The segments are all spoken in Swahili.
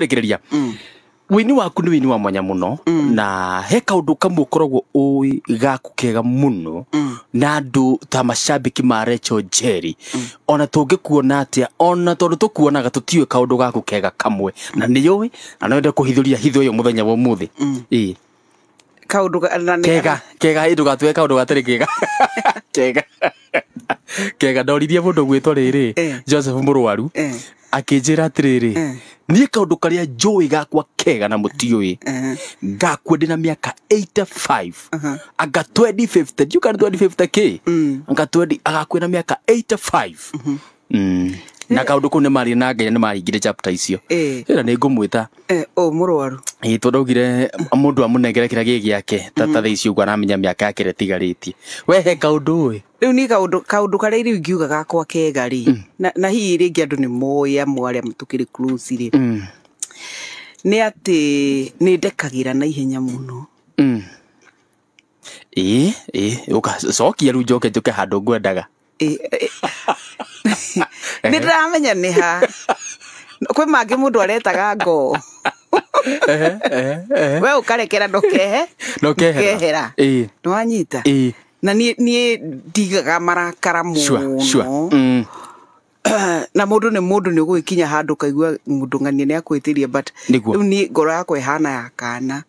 rekereria mm. wini waku nä wini wa mwanya må no mm. na he kaå ndå kamwe å koragwo å gaku kega må no mm. na andå ta macambiki ma recho njeri ona tå ngä kuona atä a ona tondå tå kuonaga tå tiå kaå ndå gaku kega kamwe na nä yå ä na no ende kå hithå ria hitho ä yo må thenya wa må thä kega ä ndå gatue kaå ndå gatarä kega kega kega ndoririe må ndå gwä two rä rä joseph må rwaru akinjira atiriri eh. niä kaå karä a njå gakwa kega na må tiå ä eh. eh. ngakua ndä na mä aka 85 anga 2050 ndiå 2050 k mm. anga 20 agakuä na mä aka 85 na kaundu ku ni mari na ngai nä maringire chapter icio eh na ngå mwä ta å må rwaru ä twandaugire må ndå amå nengere kä rä a gä gä ake tatha ici yake rä tigarä tie wehe kaå ä rä ni kaundu kaundu kare ri ngiuga gakwa kega rä mm. na hi ri ngi andu ni moya amwe arä a matå kä rä rä mm. nä atä nä ndekagä ra naihenya må no ä mm. ä joke joke rä u njoke nä ndä ramenya nä ha kwä mangä må ndå aretaga ngoo we å karekera ndokehe ndokehera nä wanyita na niä ndigaga marakara må mm. na må ndå nä må ndå nä å gå gä kinya handå kaigua må ndå ng'ania nä akwä tä rie rä u ngoro yakwa ä hana ya kana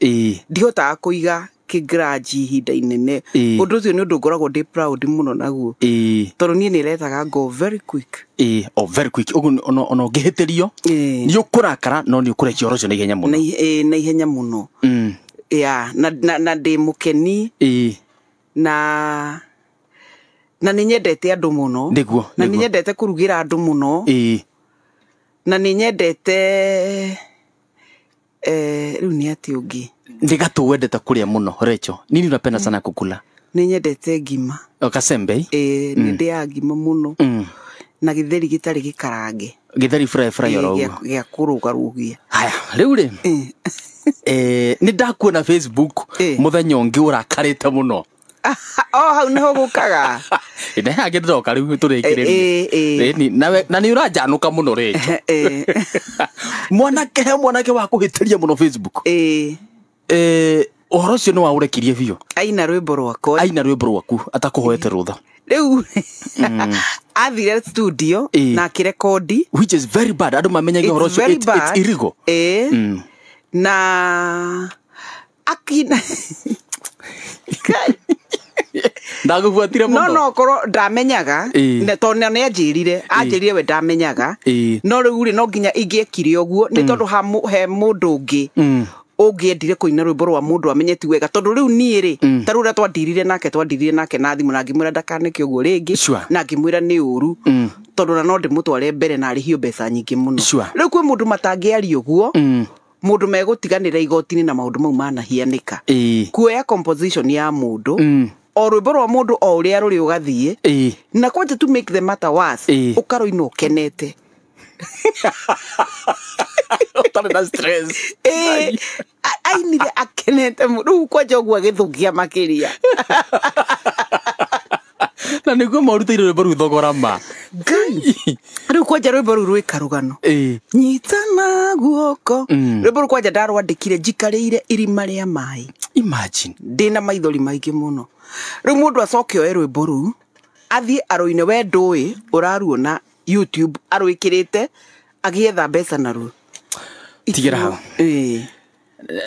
ndihotaga kå iga kĩngranji ihinda inene å å ndå cio nä å ndå ngoragwo ndĩ proud mũno naguo tondũ niĩ nĩ retaga ngo very quick ĩĩ o oh, very quick ũguo ona ũngĩhĩtĩrio nĩ ũkũrakara no nĩ ũkũrekia ũhoro ũcio na ihenya mũno na ihenya no mm. ya na ndä ndĩ mũkeni na na nä nyendete andå må no na nä nyendete kå rugä ra andå må no na nä nyendete Eh, riu ni ati ungi ndigatu wendete kuria muno recho nini unapenda mm. sana kukula ni nyendete ngima kasembe ĩĩ eh, nĩ ya mm. ngima mũno mm. na githeri gitari gikarange githeri fry fry eh, oro ya gĩa kũrũgarugia haya rĩu rĩ nĩ ndakuona facebook muthenyo ngi urakarita muno o oh, hau niho gukaga ine hangi ndiroka riu turikiririe na ni uranjanuka muno ringi mwanake he mwanake wa kuhitiria muno facebook uhoro ucio ni waurekirie biũ aina rwĩmbo rwakwa aina rwĩmbo rwaku atakuhoete rũtha rĩu hmm. athire studio na akĩrekondi which is very bad andũ mamenyage ũhoro ũcio it's, it's irigo eh. Hmm. na akina ndagå buatire må nono korwo ndamenyaga tondå nä anjä rire anjä rire we ndamenyaga no rä u rä no nginya ingä ekire å guo nä mm. tondå he må ndå å ngä å mm. ngä endire kå ina rwä mbo rwa må ndå amenyeti wega tondå rä u niä rä mm. ta rä u rä a twandirire nake twandirire nake na thimå na ngä mwä ra ndakanä kä å guo rä ngä na ngä mwä ra nä å ru tondå na no ndä må tware mbere na arä hio mbeca nyingä må no rä u kwä må ndå matangä aria å guo må ndå megå tiganä ra igotinä na maå ndå mau manahianä ka kuoya ya må ndå o rwä rwa må ndå o å rä a rå rä å gathiä na kwanja t make the matter worth å karå inä å kenete ainire akenete må rä u kwanja å guo agä thå ngia makä ria na nä guo morutäire rwä mbo rä u thogora ma rä u kwanja rwä mbo rä u rwä karågano nyitana guoko mm. rwä mbo rä u kwanja ndarwandä kire njikarä ire irima rä a maä imagine ndina maithori maingi muno riu mundu acoke oe rwimbo ruu athie aroine we ndui uraruona youtube arwikirite agietha mbeca naruo tigira hau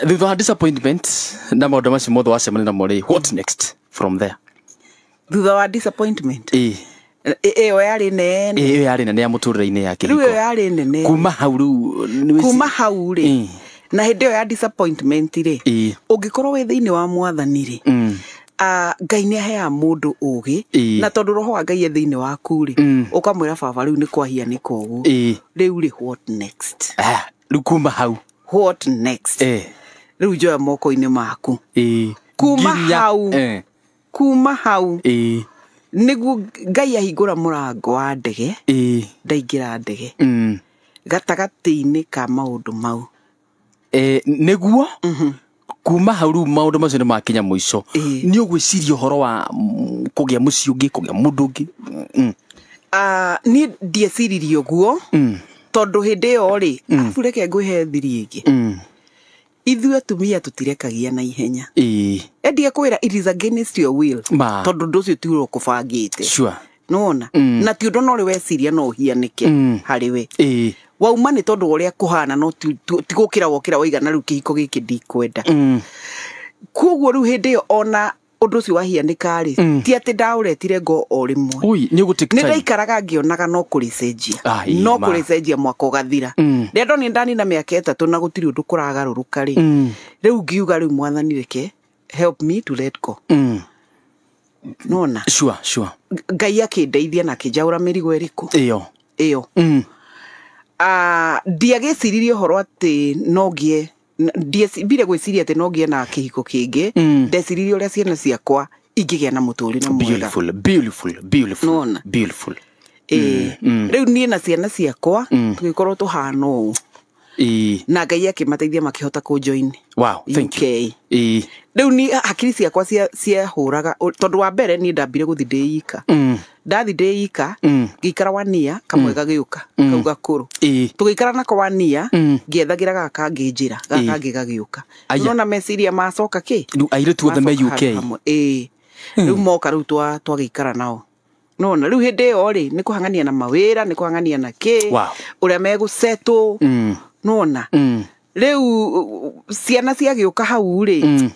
thutha wa disappointment na maundu macio mothe wacemania namo rĩ what next from there thutha wa disappointment ĩyo e, e, yarĩ nene ĩyo e, yarĩ nene ya mũtũrĩre-inĩ yake rĩu ĩyo yarĩ nene kuma hau rĩu kuma hau rĩ na hä ä ya disappointment rä å ngä korwo wä thä inä wa mwathani rä mm. uh, ngai nä aheaga må ndå å gä na tondå roho wa ngai e thä inä waku rä mm. å kamwä ra baba rä u nä kwahia nä koguo rä u rä rä u kuma hau eh. rä u njoya moko-inä maku eh. kuma hau kuma hau niguo ngai ahingå må rango wa ndege ndaingä ra ndege mm. gatagatä inä ka maå ndå mau niguo mm-hmm. kuma hau maå maundu macio ni makinya muico ni ugwiciria uhoro wa gä a må ndå å ngä ni ndieciririe guo mm. tondu hindi yo ri mm. arabu ngwä he thiri ingi mm. ithuĩ atumia tũtirekagia na ihenya endia kwĩra it is against your will tondũ rwo kå bangä sure nona mm. na ti undu no ri weciria no hianike mm. harä we e. wauma nä tondå å rä a kå hana no tigå kä ra wokä ra waigana rä u kä hiko gä kä ndikwenda mm. koguo rä u hä ndä ä yo ona undu ucio wahianikarä mm. ti atä ndaåretire ngo o rä ni nä ndaikaraga ngä onaga no kå rä no kå rä cenjia mwaka å gathira mm. rä ando nä ndanina mä aka ätatå na gå tirä å ndå kå ragarå ka rä mm. rä u ngiuga rä u mwathani reke help me to let go mm nona sure sure ngai akindeithia na akĩnjaũra mĩrigo ĩrĩkũ ĩyo ĩyo mm. uh, ah, ndiagĩciririe ũhoro atĩ no ngĩe ndiambire gwĩciria atĩ no ngĩe na kĩhiko kĩngĩ mm. ndeciririe ũrĩa ciana ciakwa ingĩgĩa na na beautiful, beautiful, beautiful, nona beautiful. Mm. ĩĩ mm. rĩu niĩ na ciana ciakwa mm. tũgĩkorwo tũhana ũũ na ngai akimateithia makihota kunjoin wow, UK riu ni hakiri ciakwa ciehũraga tondu wa mbere ni ndambire guthi ndi ika mm. ndathi ndi ika mm. ngiikara wania kamwega kamwe mm. gagiuka kau gakuru tugiikara nako wania ngiethagira gaka nginjira gaka ngi gagiuka nona meciria macoka ki riu airitu othe me UK riu moka riu twagiikara nao nona riu hindi iyo ri ni kuhangania na mawira ni kuhangania na ki uria megũcetwo nona rä mm. u ciana ciagä å ka hau rä mm.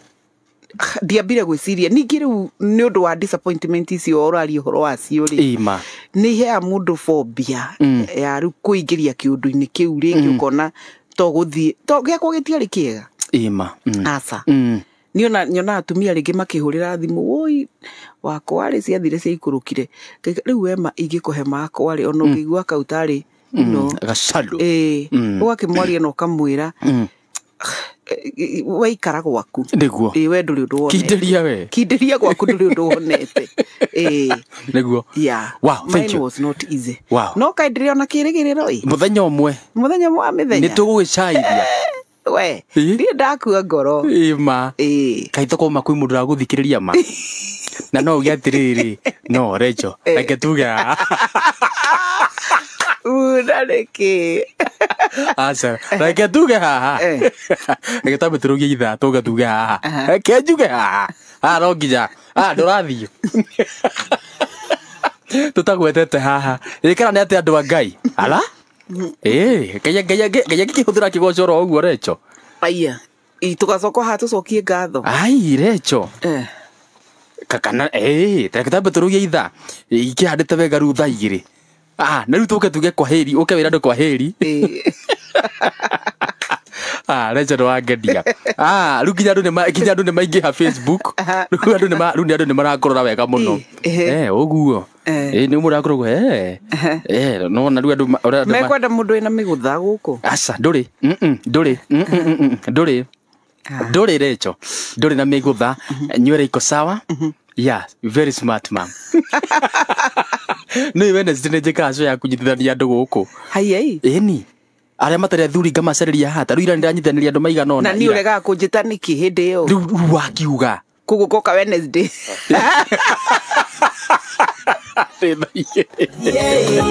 ndiambire gwä ciria ningä rä u nä wa disappointment å raria å horo wacio rä ima ni hea ndå phobia mm. ya rä u kå ingä ria kä å ndå-inä kä u rä ngä å kona to gå thiä to gä akwo gä tiarä kä ega aca niona nyona atumia rĩngĩ makĩhũrĩra thimũ woi wakwa rĩ ciathire ciaikũrũkire rĩu wema ingĩkũhe makwa rĩ ona ũngĩigua kau tarĩ Mm, no gacalå ågakĩmwaria eh, mm. na ũkamwĩra mm. waikara gwaku nĩguo ĩ eh, we ndũrĩ ũndũ wonete kindĩria we kindĩria gwaku ndũrĩ ũndũ wonete ĩ eh. nĩguo ya wow thank Mine you was not easy wow no kaindĩria ona kĩrĩgĩrĩro ĩ mũthenya ũmwe mũthenya ũmwe wa mĩthenya nĩtũgũgĩcaithia we ndirĩ ndakua ngoro ma kaitho koma kwĩ mũndũ ũragũthikĩrĩria ma na no uge atĩrĩrĩ no recho reke tuge aca reke tuge haha eh. reke twambe tå rå ithaa tå ga tuge haha reke njuge haha haha no nginya haha ndå rathiä tå tagwetete haha ä kana nä atä andå a ngai ara ngai angä kä hå thä ra kä gocoro å guo recho tå tågacoka haha tå cokie ngatho ai recho eh. kana reke twambe tå rå ithaa ikä handä te wega rä u thaigä rä Ah, na rä u tå ke tuge kwaheri å ke wä ra andå kwaheri ah, legend wa ngenia ah, rä u nginya andå nä maingä ha rä u nä andå nä marakå wega må no å guo nä å må rakå rogwo nona rä u andåmekwenda må ndå wä na mä gå tha gå kå aca ndå rä ndå rä ndå rä ndå rä reco ndå rä na mä gå tha nywä re iko sawa mm-hmm yeah very smart mam nä wene citinä njä kaga ya kũnyitithania andå gå kå haiai ĩni arä a matarä athuri ngamacereria hata rä u ira nä ndanyitithanä ria andå maigana ona na nä å regaga kå njä ta nä kä hä ndä ä yo rä u wakiuga koguo ngoka wednesday